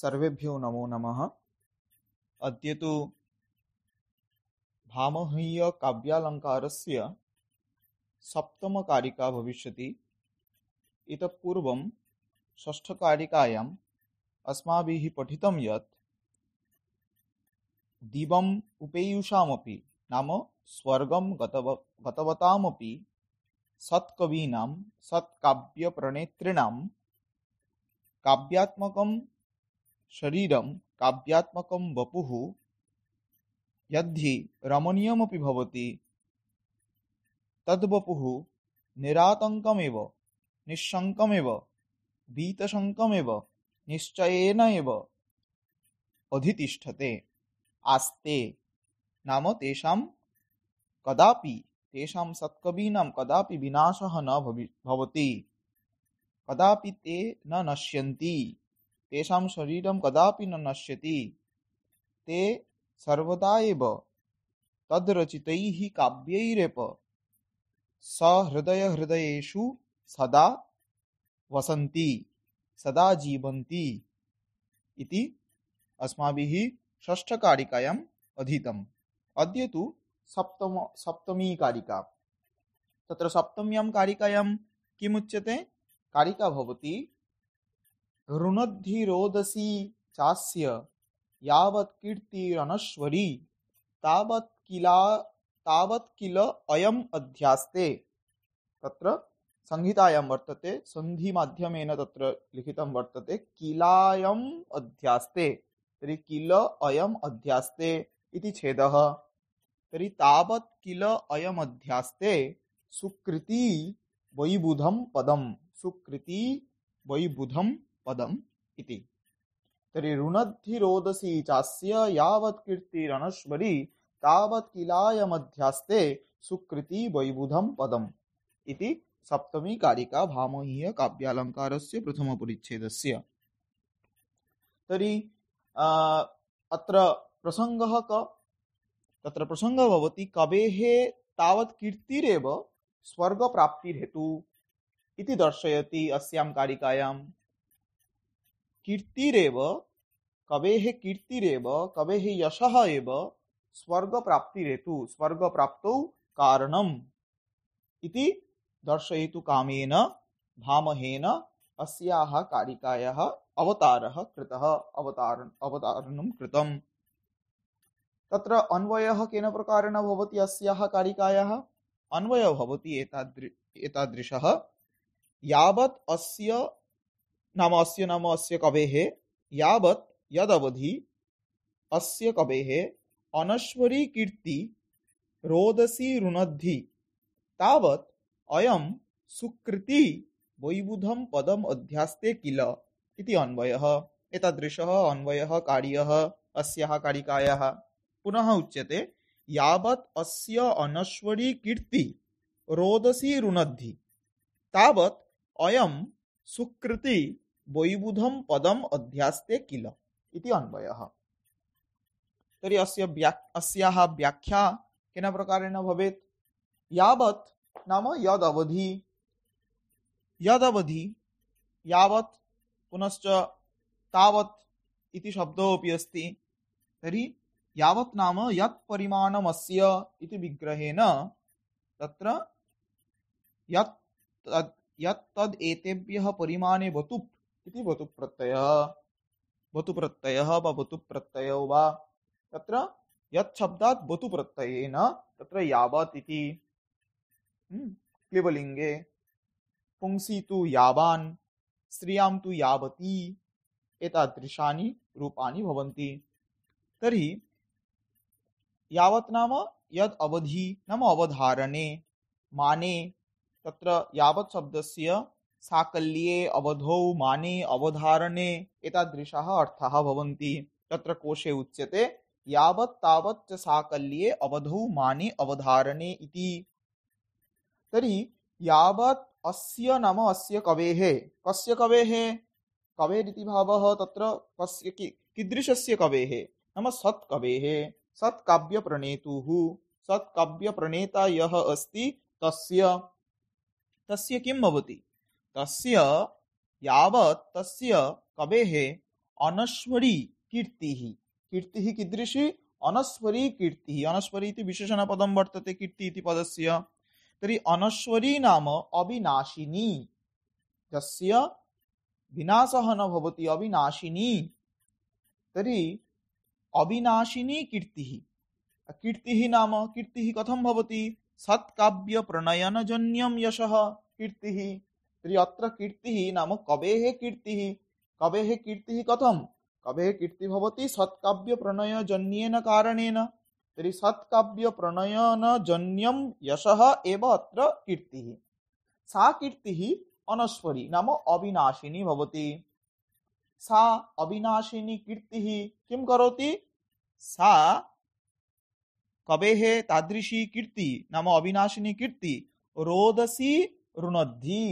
सर्वेभ्यो नमो नमः अद्य तु भामहीयकाव्यालङ्कारस्य सप्तमकारिका भविष्यति इतः पूर्वं षष्ठकारिकायाम् अस्माभिः पठितं यत् दिवम् उपेयुषामपि नाम स्वर्गं गतव गतवतामपि सत्कवीनां सत्काव्यप्रणेतॄणां काव्यात्मकं शरीरं काव्यात्मकं वपुः यद्धि रमणीयमपि भवति तद्वपुः निरातङ्कमेव निःशङ्कमेव भीतशङ्कमेव निश्चयेन एव अधितिष्ठते आस्ते नाम तेषां कदापि तेषां सत्कवीनां कदापि विनाशः न भवति कदापि ते न नश्यन्ति तेषां शरीरं कदापि न नश्यति ते सर्वदा एव तद्रचितैः काव्यैरेव सहृदयहृदयेषु सदा वसन्ति सदा जीवन्ति इति अस्माभिः षष्ठकारिकायाम् अधीतम् अद्य तु सप्तम सप्तमी कारिका तत्र सप्तम्यां कारिकायां किमुच्यते कारिका भवति ऋणधिरोदसी चास्य यावत् कीर्तिरनश्वरी तावत् किला तावत् किल अयम् अध्यास्ते तत्र संहितायां वर्तते सन्धिमाध्यमेन तत्र लिखितं वर्तते किलायम् अध्यास्ते तर्हि किल अयम् अध्यास्ते इति छेदः तर्हि तावत् किल अयम् अध्यास्ते सुकृति वैबुधं पदं सुकृति वैबुधं पदम इति तर्हि ऋणद्धिरोदसी चास्य यावत् कीर्तिरणश्वरी तावत् किलाय मध्यस्ते सुकृति वैबुधम पदम इति सप्तमी कारिका भामहीय काव्यालंकारस्य प्रथम परिच्छेदस्य तरी अत्र प्रसङ्गः क तत्र प्रसङ्गः भवति कवेः तावत् कीर्तिरेव स्वर्गप्राप्तिर्हेतु इति दर्शयति अस्यां कारिकायां कीर्तिरव कवे है कीर्तिरव कवे है यश एव स्वर्ग प्राप्ति रेतु स्वर्ग प्राप्त कारणम इति दर्शयितु कामेन भामहेन अस्याः कारिकायाः अवतारः कृतः अवतार अवतारणं कृतम् तत्र अन्वयः केन प्रकारेण भवति अस्याः कारिकायाः अन्वयः भवति एतादृ एतादृशः यावत् अस्य नामस्य नाम अस्य कवेः यावत् यदवधि अस्य कवेः अनश्वरी कीर्ति रोदसी रुणद्धि तावत् अयम् सुकृति वैबुधं पदम् अध्यास्ते किल इति अन्वयः एतादृशः अन्वयः कार्यः अस्याः कारिकायाः पुनः उच्यते यावत् अस्य अनश्वरी कीर्ति रोदसी रुणद्धि तावत् अयम् सुकृति वैबुधम पदम अध्यास्ते किल इति अन्वय तरी अस्य व्या अस्याः व्याख्या केन प्रकारेण भवेत् यावत् नाम यदवधि यदवधि यावत् पुनश्च तावत् इति शब्दोऽपि अस्ति तर्हि यावत् नाम यत् परिमाणमस्य इति विग्रहेण तत्र यत् तद् यत् तद् एतेभ्यः परिमाणे वतुप् इति भवतु प्रत्ययः भवतु प्रत्ययः वा भवतु प्रत्ययो वा तत्र यत् शब्दात् भवतु प्रत्ययेन तत्र यावत् इति हम्म, क्लिवलिङ्गे पुंसि तु यावान् स्त्रियां तु यावती एतादृशानि रूपाणि भवन्ति तर्हि यावत् नाम यद् अवधि नाम अवधारणे माने तत्र यावत् शब्दस्य साकल्ये अवधौ माने अवधारणे एतादृशः अर्थः भवन्ति तत्र कोशे उच्यते यावत् तावत् च साकल्ये अवधौ माने अवधारणे इति तर्हि यावत् अस्य नाम अस्य कवेः कस्य कवेः कवेरिति भावः तत्र कस्य कीदृशस्य कवेः नाम सत्कवेः सत्काव्यप्रणेतुः सत्काव्यप्रणेता यः अस्ति तस्य तस्य किं भवति तस्य यावत् तस्य कवेः अनश्वरी कीर्तिः कीर्तिः कीदृशी अनस्वरी कीर्तिः अनस्वरी इति विशेषणपदं वर्तते कीर्ति इति पदस्य तर्हि अनश्वरी नाम अविनाशिनी यस्य विनाशः न भवति अविनाशिनी तर्हि अविनाशिनी कीर्तिः कीर्तिः नाम कीर्तिः कथं भवति सत्काव्यप्रणयनजन्यं यशः कीर्तिः ত্রিয়ত্র কীর্তিহি নাম কবে হে কীর্তিহি কবে হে কীর্তিহি কথম কবে হে কীর্তি ভবতি সৎকাব্য প্রণয় জন্যেন কারণেন তরি সৎকাব্য প্রণয়ন জন্যম যশঃ এব অত্র কীর্তিহি সা কীর্তিহি অনস্বরী নাম অবিনাশিনী ভবতি সা অবিনাশিনী কীর্তিহ কিম করোতি সা কবে হে তাদৃশী কীর্তি নাম অবিনাশিনী কীর্তি রোদসি রুণদ্ধি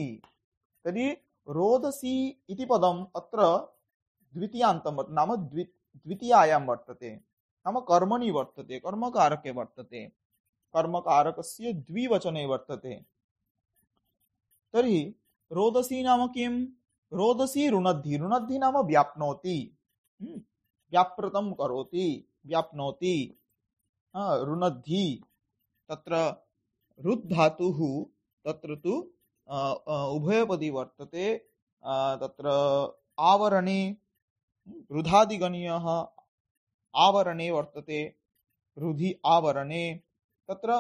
तर्हि रोदसी इति पदम् अत्र द्वितीयान्तं वर्तते नाम द्वि द्वितीयायां वर्तते नाम कर्मणि वर्तते कर्मकारके वर्तते कर्मकारकस्य द्विवचने वर्तते तर्हि रोदसी नाम किं रोदसी रुणद्धि रुणद्धि नाम व्याप्नोति हम्म, व्याप्रतं करोति व्याप्नोति रुणद्धि तत्र रुद्धातुः तत्र तु उभयपदी वर्तते तत्र आवरणे रुधादिगणीयः आवरणे वर्तते रुधि आवरणे तत्र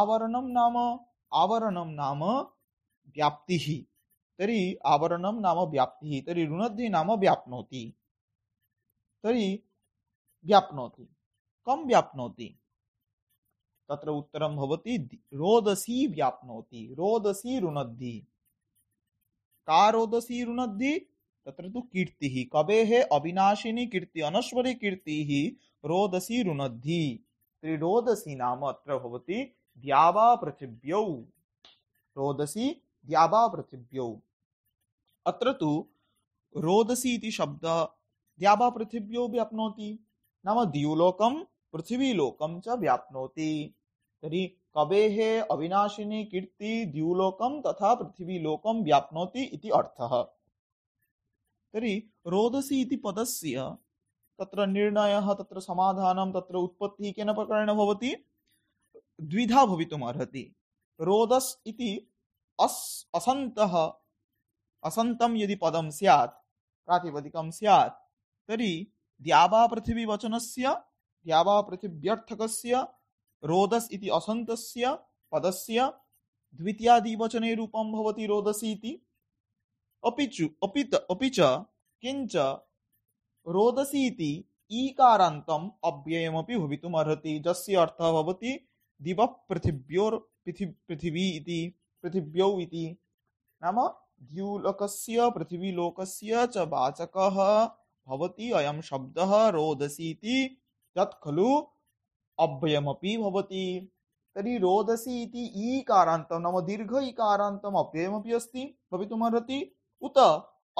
आवरणं नाम आवरणं नाम व्याप्तिः तर्हि आवरणं नाम व्याप्तिः तर्हि ऋणद्धि नाम व्याप्नोति तर्हि व्याप्नोति कं व्याप्नोति तत्र उत्तरम भवति रोदसी व्याप्नोति रोदसी रुनद्धि का रोदसी रुनद्धि तत्र तु कीर्ति ही कवे कवेः अविनाशिनी कीर्ति अनश्वरी कीर्ति ही रोदसी रुणद्धि त्रिरोदसी नाम अत्र भवति द्यावा पृथिव्यौ रोदसी द्यावा पृथिव्यौ अत्र तु रोदसी इति शब्द द्यावा पृथिव्यौ व्याप्नोति नाम दियुलोकं पृथिवीलोकं च व्याप्नोति तरी कवे अविनाशिनी कीर्ति द्यूलोकम तथा पृथ्वी लोकम व्याप्नोति इति अर्थः तर्हि रोदसी इति पदस्य तत्र निर्णयः तत्र समाधानं तत्र उत्पत्ति केन प्रकारेण भवति द्विधा भवितुम् अर्हति रोदस् इति अस् असन्तः असन्तं यदि पदम स्यात् प्रातिपदिकं स्यात् तर्हि द्यावा पृथिवीवचनस्य द्यावा पृथिव्यर्थकस्य रोदस इति असंतस्य पदस्य द्वितीयादिवचने रूपं भवति रोदसी इति अपिचु अपित अपिच अपि च किञ्च रोदसी इति ईकारान्तम् अव्ययमपि भवितुम् अर्हति जस्य अर्थः भवति दिवः पृथिव्योर् पृथि पृथिवी इति पृथिव्यौ इति नाम द्यूलोकस्य पृथिवीलोकस्य च वाचकः भवति अयं शब्दः रोदसी इति यत् खलु अभ्ययमपि भवति तर्हि रोदसी इति ईकारान्तं नाम दीर्घ इकारान्तम् अव्ययमपि अस्ति भवितुमर्हति उत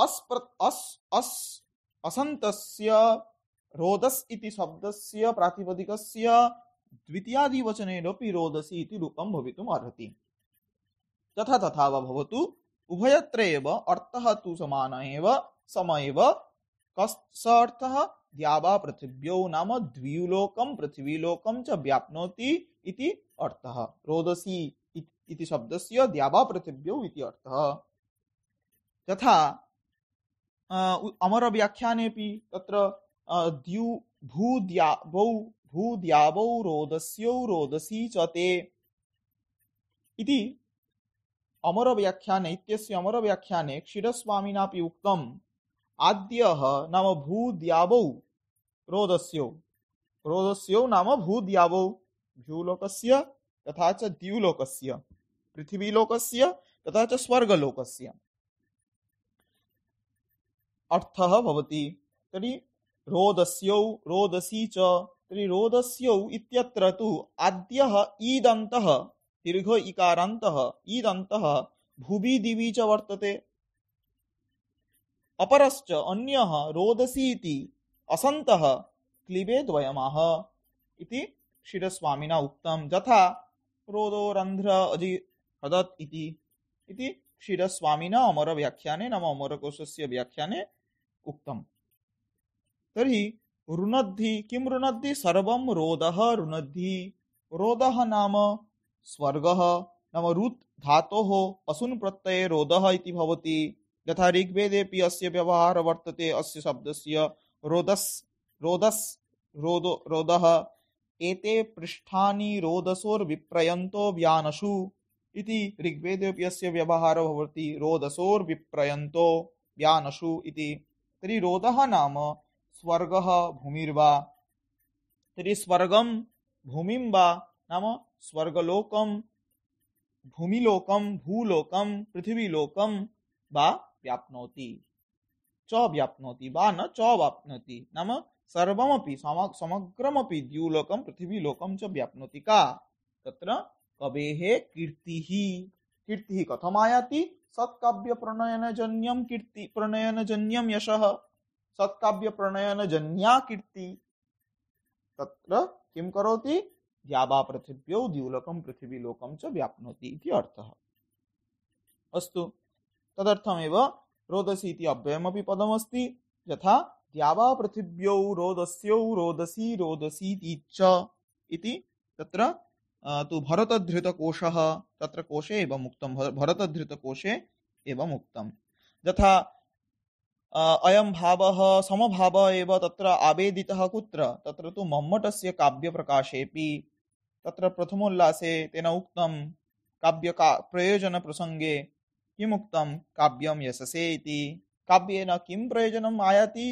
अस्प्र अस् अस् असन्तस्य रोदस् इति शब्दस्य प्रातिपदिकस्य द्वितीयादिवचनेनपि रोदसी इति रूपं भवितुम् अर्हति तथा तथा वा भवतु उभयत्र एव अर्थः तु समानः एव सम एव कः अर्थः द्यावा पृथिव्यो नाम द्विलोकम पृथ्वीलोकम च व्याप्नोति इति अर्थः रोदसी इति शब्दस्य द्यावा पृथिव्यो इति अर्थः तथा अमर व्याख्यानेपि तत्र द्यु भू द्यावौ रोदस्यौ रोदसी च ते इति अमर व्याख्याने इत्यस्य अमर अमरव्याख्याने क्षीरस्वामिनापि उक्तम् आद्यः नाम भूद्यावौ रोदस्यौ रोदस्यौ नाम भूद्यावौ भ्यूलोकस्य तथा च द्यूलोकस्य पृथ्वीलोकस्य तथा च स्वर्गलोकस्य अर्थः भवति तर्हि रोदस्यौ रोदसी च तर्हि रोदस्यौ इत्यत्र तु आद्यः ईदन्तः दीर्घ इकारान्तः ईदन्तः भुवि दिवि च वर्तते अपरश्च अन्यः रोदसीति असन्तः क्लिबे द्वयमाह इति क्षीरस्वामिना उक्तं यथा रोदोरन्ध्र अजि हदत् इति इति क्षीरस्वामिना अमरव्याख्याने नाम अमरकोशस्य व्याख्याने उक्तम् तर्हि रुणद्धि किं रुणद्धि सर्वं रोदः रुणद्धि रोदः नाम स्वर्गः नाम रुत् धातोः असुन् प्रत्यये रोदः इति भवति यथा ऋग्वेदे अस्य व्यवहार वर्तते अस्य शब्दस्य रोदस रोदस रोद रोदः एते पृष्ठानि रोदसोर्विप्रयन्तो व्यानशु इति ऋग्वेदे अस्य व्यवहार भवति रोदसोर्विप्रयन्तो व्यानशु इति तर्हि रोदः नाम स्वर्गः भूमिर्वा तर्हि स्वर्गं भूमिं वा नाम स्वर्गलोकं भूमिलोकं भूलोकं पृथिवीलोकं वा व्याप्नोति च व्याप्नोति वा न च व्याप्नोति नाम सर्वमपि समग्रमपि द्युलोकं पृथ्वीलोकं च व्याप्नोति का तत्र कवेः कीर्तिः कीर्तिः कथमायाति सत्काव्यप्रणयनजन्यं कीर्ति प्रणयनजन्यं यशः सत्काव्यप्रणयनजन्या कीर्ति तत्र किं करोति द्यावा पृथिव्यौ द्यूलकं पृथिवीलोकं च व्याप्नोति इति अर्थः अस्तु तदर्थमेव रोदसी इति अव्ययमपि पदमस्ति यथा द्यावा पृथिव्यौ रोदस्यौ रोदसी रोदसीति च इति तत्र तु भरतधृतकोशः तत्र कोशे एवम् उक्तं भरतधृतकोशे एवम् उक्तं यथा अयं भावः समभावः एव तत्र आवेदितः कुत्र तत्र तु मम्मटस्य काव्यप्रकाशेऽपि तत्र प्रथमोल्लासे तेन उक्तं काव्यका प्रयोजनप्रसङ्गे किमुक्तं काव्यम यशसे इति काव्येन किं प्रयोजनम् आयाति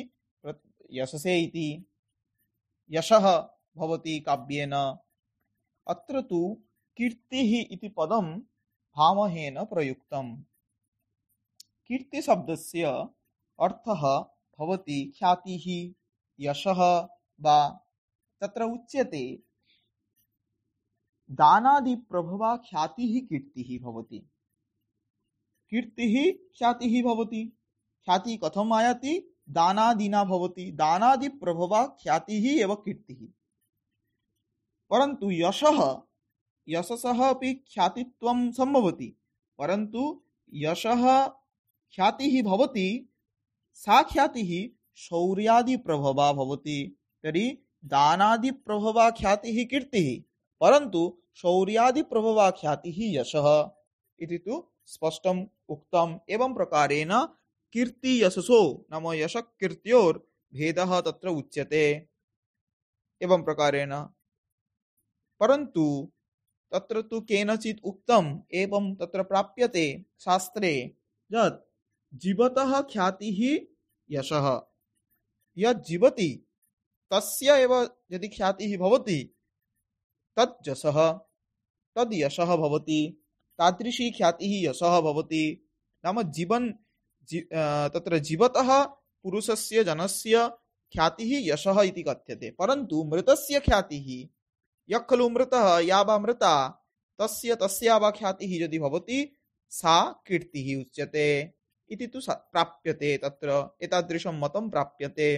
यशसे इति यशः भवति काव्येन अत्र तु कीर्तिः इति पदं भामहेन प्रयुक्तम् कीर्तिशब्दस्य अर्थः भवति ख्यातिः यशः वा तत्र उच्यते दानादिप्रभवा ख्यातिः कीर्तिः भवति কীর্তিः খ্যাতিः ভবতি খ্যাতি কথম আয়াতি দানাদিনা ভবতি দানাদি প্রভবা খ্যাতিः এব কীর্তিः परन्तु यशः यशसः अपि ख्यातित्वं सम्भवति परन्तु यशः ख्यातिः भवति सा ख्यातिः शौर्यादिप्रभवा भवति तर्हि दानादिप्रभवा ख्यातिः कीर्तिः परन्तु शौर्यादिप्रभवा ख्यातिः यशः इति तु स्पष्टं उक्तम एवं प्रकारेण कीर्ति यशसो नाम यश कीर्त्योर भेद तत्र उच्यते एवं प्रकारेण परंतु तत्र तु केनचित उक्तम एवं तत्र प्राप्यते शास्त्रे यत् जीवतः ख्यातिः यशः यत् जीवति तस्य एव यदि ख्यातिः भवति तत् यशः तद् यशः भवति तादृशी ख्यातिः यश भवति नाम जीवन जी, तत्र जीवतः पुरुषस्य जनस्य ख्याति यश इति कथ्यते परन्तु मृतस्य ख्यातिः यः खलु मृतः या वा मृता तस्य तस्या वा ख्यातिः यदि भवति सा कीर्तिः उच्यते इति तु प्राप्यते तत्र एतादृशं मतं प्राप्यते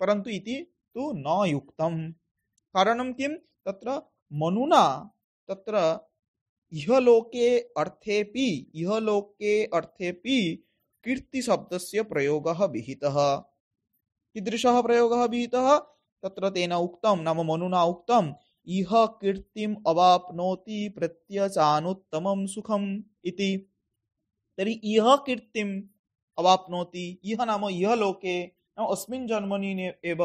परन्तु इति तु न युक्तं कारणं किं तत्र मनुना तत्र इहलोके अर्थेपि इहलोके अर्थे कीर्ति शब्द से प्रयोग विहितः कीदृश प्रयोग विहितः त्र तेन उक्त नाम मनुना उक्त इह कीर्तिम् अवापनोति प्रत्यचानुत्तमं सुखम इति तर्हि इह कीर्तिम् अवापनोति इह नाम इह लोके नाम अस्मिन् जन्मनि एव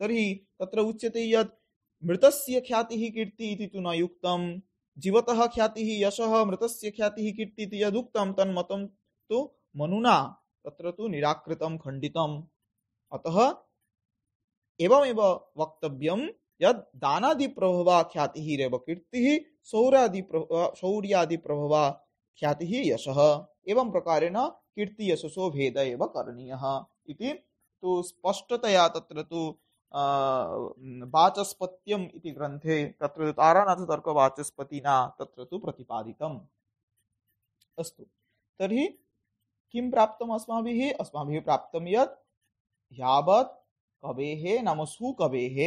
तरी तत्र उच्यते यत् मृतस्य ख्यातिः कीर्ति इति तु न युक्तम् ख्याति यश मृत मृतस्य ख्यातिः कीर्तिति यदुक्तं तन्मतं तो मनुना तत्र तो निराकृत खंडित अतः एवमेव वक्तव्यं यद् प्रभवा ख्याति रेव प्रभवा शौर्यादिप्रभवा प्रभवा ख्याति यश एवं प्रकारेण यशसो भेद एव करणीयः इति स्पष्टतया तत्र तो वाचस्पत्यम् इति ग्रन्थे तत्र तारानाथतर्कवाचस्पतिना तत्र तु प्रतिपादितम् अस्तु तर्हि किं प्राप्तम् अस्माभिः अस्माभिः प्राप्तं यत् यावत् कवेः नमसु कवेः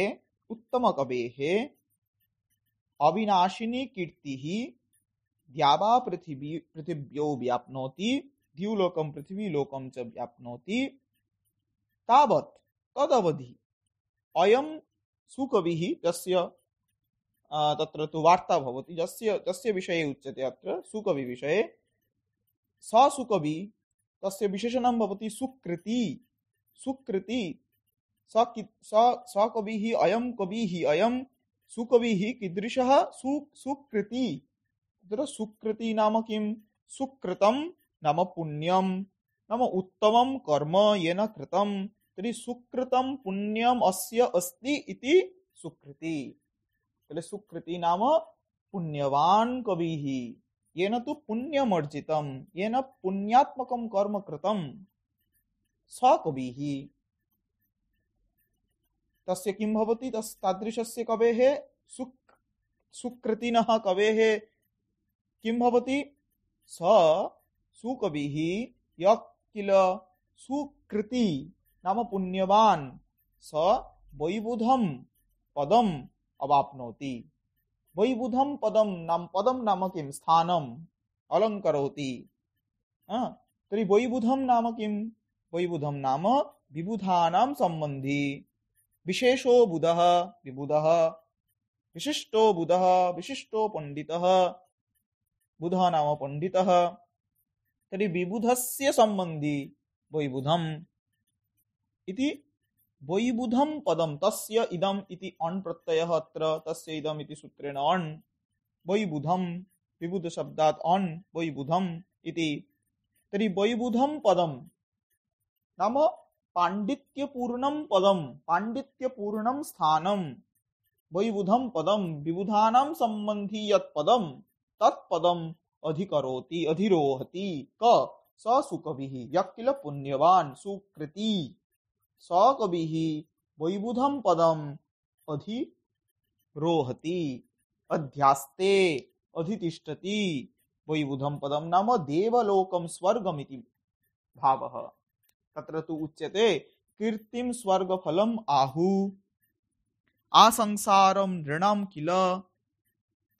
उत्तमकवेः अविनाशिनी कीर्तिः द्यावा पृथिवी पृथिव्यौ व्याप्नोति द्यूलोकं पृथिवीलोकं च व्याप्नोति तावत् तदवधि अयम सुकविः तस्य तत्र तु वार्ता भवति यस्य तस्य विषये उच्यते अत्र सुकविविषये स सुकवि तस्य विशेषणं भवति सुकृति सुकृति स कि स स अयं कविः अयं सुकविः कीदृशः सु सुकृति तत्र सुकृति नाम किं सुकृतं नाम पुण्यं नाम उत्तमं कर्म येन कृतं तर्हि सुकृतं पुण्यम् अस्य अस्ति इति सुकृति तर्हि सुकृति नाम पुण्यवान् कविः येन तु ये न पुण्यात्मकं कर्म कृतं स कविः तस्य किम भवति तस् तादृशस्य कवेः सुक् सुकृतिनः कवेः किम भवति स सुकविः यः किल सुकृति नाम पुण्यवान स वैबुधम पदम अवाप्नोति वैबुधम पदम नाम पदम नाम किम स्थानम अलंकरोति तरी वैबुधम नाम किम वैबुधम नाम विबुधानाम संबंधी विशेषो बुधः विबुधः विशिष्टो बुधः विशिष्टो पंडितः बुध नाम पंडितः तरी विबुधस्य संबंधी वैबुधम इति द्वैबुधं पदं तस्य इदम् इति अण् प्रत्ययः अत्र तस्य इदम् इति सूत्रेण अण् वैबुधं विबुधशब्दात् अण् वैबुधम् इति तर्हि वैबुधं पदं नाम पाण्डित्यपूर्णं पदं पाण्डित्यपूर्णं स्थानं वैबुधं पदं विबुधानां सम्बन्धी यत् पदं तत् पदम् अधिकरोति अधिरोहति क स सुकविः यः किल पुण्यवान् सुकृति सकवि वैबुधम पदम अधिरोहति अध्यास्ते अधितिष्ठति वैबुधम पदम नाम देवलोकम स्वर्गमिति भावः तत्र तु उच्यते कीर्तिम स्वर्गफलम आहु आसंसारम नृणाम किल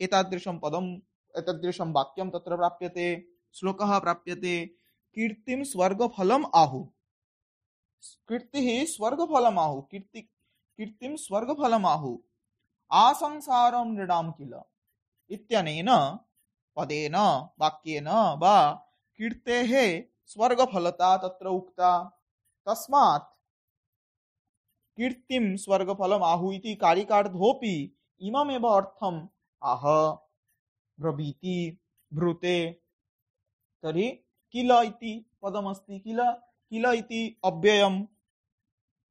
एतादृशं पदम एतादृशं वाक्यं तत्र प्राप्यते श्लोकः प्राप्यते कीर्तिम स्वर्गफलम आहु कीर्ति स्वर्ग फलमाहु कीर्ति कीर्ति स्वर्ग फलमाहु आसंसारम नृणाम किल इन पदेन वाक्यन वा कीर्ते स्वर्ग फलता तत्र उक्ता तस्मात् कीर्तिम स्वर्ग फलम आहु इति कारिकार्धोपि इममेव अर्थम आह ब्रबीति ब्रूते तरी किल इति पदमस्ति किला किल इति अव्ययम्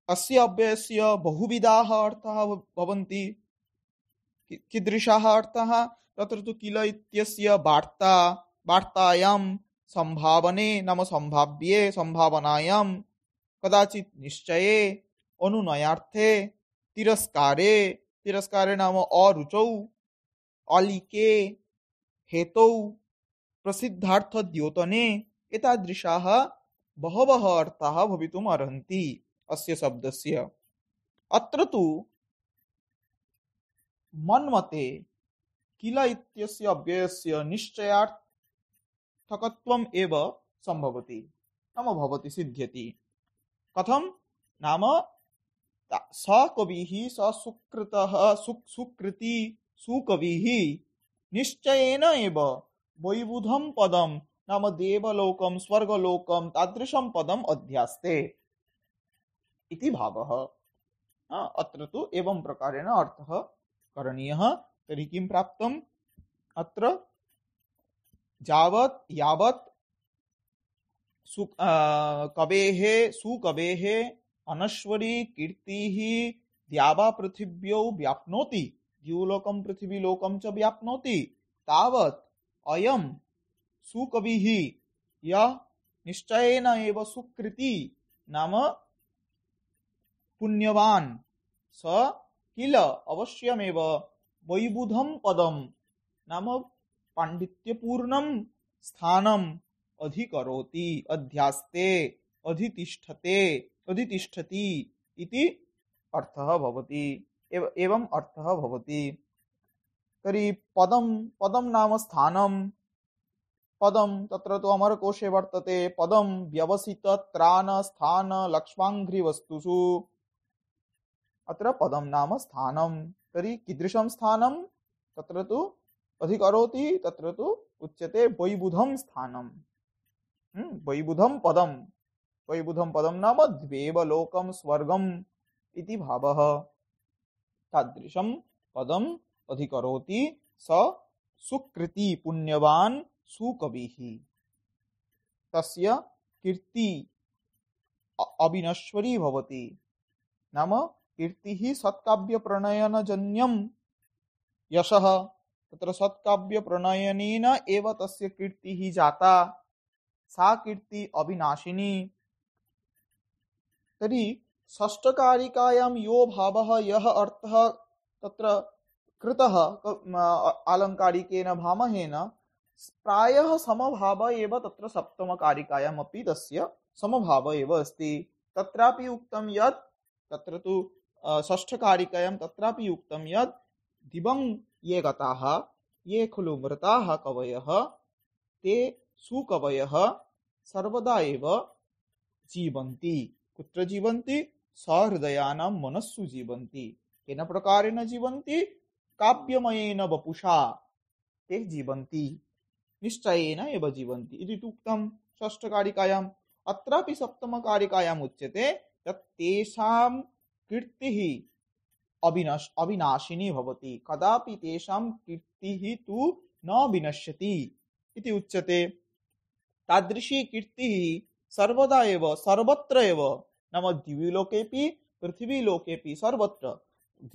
अस्य अव्ययस्य बहुविधाः अर्थाः भवन्ति कीदृशाः अर्थाः तत्र तु किल इत्यस्य वार्ता वार्तायां सम्भावने नाम सम्भाव्ये सम्भावनायां कदाचित् निश्चये अनुनयार्थे तिरस्कारे तिरस्कारे नाम अरुचौ अलिके हेतौ प्रसिद्धार्थद्योतने एतादृशाः बहवः अर्थाः भवितुम् अर्हन्ति अस्य शब्दस्य अत्र तु मन्मते किल इत्यस्य अव्ययस्य निश्चयार्थकत्वम् एव सम्भवति नाम भवति सिद्ध्यति कथं नाम स कविः स सुकृतः सुकृति सुकविः निश्चयेन एव वैबुधं पदं नाम देवलोकम स्वर्गलोकम तादृशं पदम अध्यास्ते इति भावः अत्र तु एवं प्रकारेण अर्थः करणीयः तर्हि किं प्राप्तम् अत्र जावत् यावत् सु कवेः सुकवेः अनश्वरी कीर्तिः द्यावा पृथिव्यौ व्याप्नोति द्यूलोकं पृथिवीलोकं च व्याप्नोति तावत् अयम् सुकवि या निश्चय सुकृति नाम पुण्यवान स किल अवश्यमेव वैबुधम पदम नाम पांडित्यपूर्ण स्थानम अधिकरोति अध्यास्ते अधितिष्ठते अधितिष्ठति इति अर्थः भवति एवं अर्थः भवति तर्हि पदं पदं नाम स्थानं पदम तत्र तो अमर कोशे वर्तते पदम व्यवसित त्राण स्थान लक्ष्माघ्रिवस्तुषु अत्र पदम नाम स्थानम तरी कीदृशं स्थानं तत्र तो अधिकरोति तत्र तो उच्यते वैबुधं स्थानं वैबुधं पदम वैबुधं पदम नाम द्वेव लोकं स्वर्गम् इति भावः तादृशं पदम् अधिकरोति स सुकृति पुण्यवान सुकवि तस्य कीर्ति अविनश्वरी भवति नाम कीर्ति ही सत्काव्य प्रणयन जन्यम यश तत्र सत्काव्य प्रणयनेन एव तस्य कीर्ति ही जाता सा कीर्ति अविनाशिनी तर्हि षष्ठकारिकायां यो भावः यः अर्थः तत्र कृतः अलङ्कारिकेन भामहेन प्राय समभाव एव तत्र सप्तमकारिकायामपि तस्य समभाव एव अस्ति तत्रापि उक्तं यत् तत्र तु षष्ठकारिकायां तत्रापि उक्तं यत् दिवं ये गताः ये खलु मृताः कवयः ते सुकवयः सर्वदा एव जीवन्ति कुत्र जीवन्ति सहृदयानां मनस्सु जीवन्ति केन प्रकारेण जीवन्ति काव्यमयेन वपुषा ते जीवन्ति निश्चयेन एव जीवन्ति इति उक्तं षष्ठकारिकायाम् अत्रापि सप्तमकारिकायाम् उच्यते यत् तेषां कीर्तिः अविनश् अविनाशिनी भवति कदापि तेषां कीर्तिः तु न विनश्यति इति उच्यते तादृशी कीर्तिः सर्वदा एव सर्वत्र एव नाम द्विलोकेपि पृथिवीलोकेपि सर्वत्र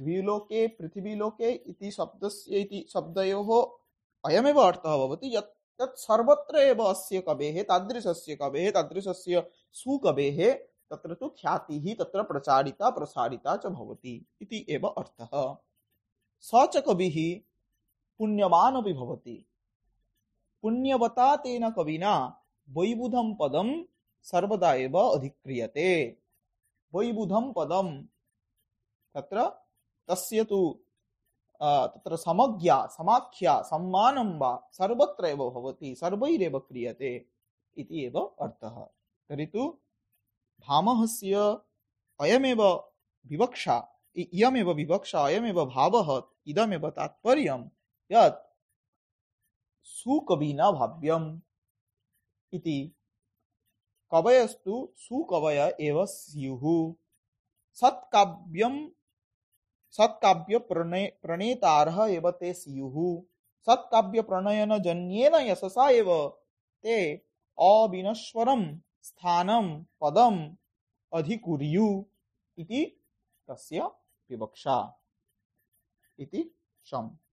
द्विलोके पृथिवीलोके इति शब्दस्य इति शब्दयोः अयमेव अर्थः भवति यत् तत्सर्वत्र एव अस्य कवेः तादृशस्य कवेः तादृशस्य सुकवेः तत्र तु ख्यातिः तत्र प्रचारिता प्रसारिता च भवति इति एव अर्थः स च कविः पुण्यवान् अपि भवति पुण्यवता तेन कविना वैबुधं पदं सर्वदा एव अधिक्रियते वैबुधं पदं तत्र तस्य तु तत्र समज्ञा समाख्या सम्मानं वा सर्वत्र एव भवति सर्वैरेव क्रियते इति एव अर्थः तर्हि तु भामहस्य अयमेव विवक्षा इयमेव विवक्षा अयमेव भावः इदमेव तात्पर्यं यत् सुकविना भाव्यम् इति कवयस्तु सुकवय एव स्युः सत्काव्यं सत्काव्य प्रणय प्रणेतारः एव ते स्युः सत्काव्य प्रणयन जन्येन यशसा एव ते अविनश्वरं स्थानं पदम् अधिकुर्यु इति तस्य विवक्षा इति शम्